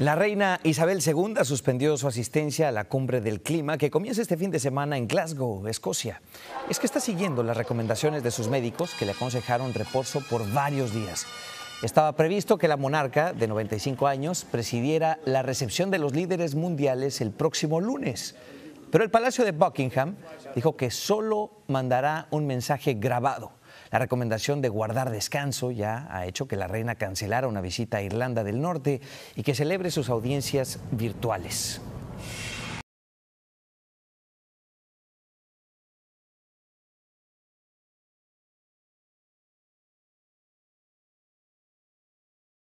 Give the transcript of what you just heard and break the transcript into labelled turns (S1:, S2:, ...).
S1: La reina Isabel II suspendió su asistencia a la cumbre del clima que comienza este fin de semana en Glasgow, Escocia. Es que está siguiendo las recomendaciones de sus médicos que le aconsejaron reposo por varios días. Estaba previsto que la monarca de 95 años presidiera la recepción de los líderes mundiales el próximo lunes. Pero el Palacio de Buckingham dijo que solo mandará un mensaje grabado. La recomendación de guardar descanso ya ha hecho que la reina cancelara una visita a Irlanda del Norte y que celebre sus audiencias virtuales.